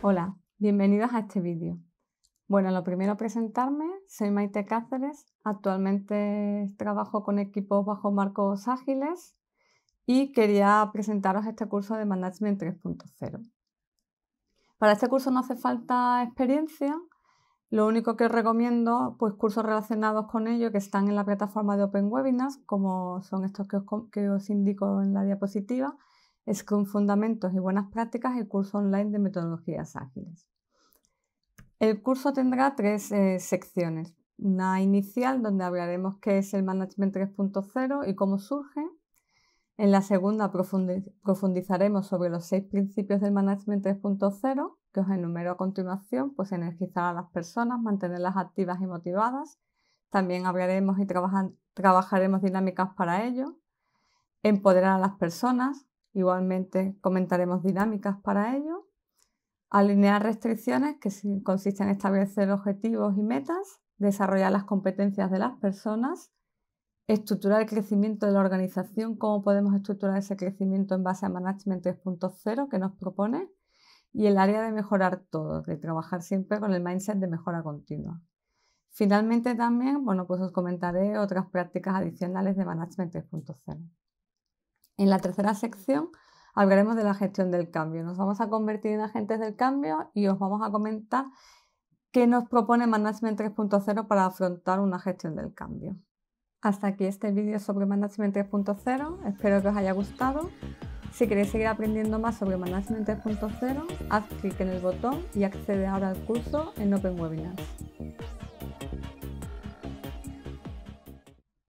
Hola, bienvenidos a este vídeo. Bueno, lo primero presentarme, soy Maite Cáceres, actualmente trabajo con equipos bajo marcos ágiles y quería presentaros este curso de Management 3.0. Para este curso no hace falta experiencia, lo único que os recomiendo, pues cursos relacionados con ello que están en la plataforma de Open Webinars, como son estos que os, que os indico en la diapositiva, es con fundamentos y buenas prácticas el curso online de metodologías ágiles. El curso tendrá tres eh, secciones. Una inicial donde hablaremos qué es el Management 3.0 y cómo surge. En la segunda profundizaremos sobre los seis principios del Management 3.0 que os enumero a continuación, pues energizar a las personas, mantenerlas activas y motivadas. También hablaremos y trabajaremos dinámicas para ello. Empoderar a las personas, Igualmente comentaremos dinámicas para ello. Alinear restricciones que consisten en establecer objetivos y metas, desarrollar las competencias de las personas, estructurar el crecimiento de la organización, cómo podemos estructurar ese crecimiento en base a Management 3.0 que nos propone y el área de mejorar todo, de trabajar siempre con el mindset de mejora continua. Finalmente también, bueno, pues os comentaré otras prácticas adicionales de Management 3.0. En la tercera sección hablaremos de la gestión del cambio. Nos vamos a convertir en agentes del cambio y os vamos a comentar qué nos propone Management 3.0 para afrontar una gestión del cambio. Hasta aquí este vídeo sobre Management 3.0. Espero que os haya gustado. Si queréis seguir aprendiendo más sobre Management 3.0, haz clic en el botón y accede ahora al curso en Open Webinars.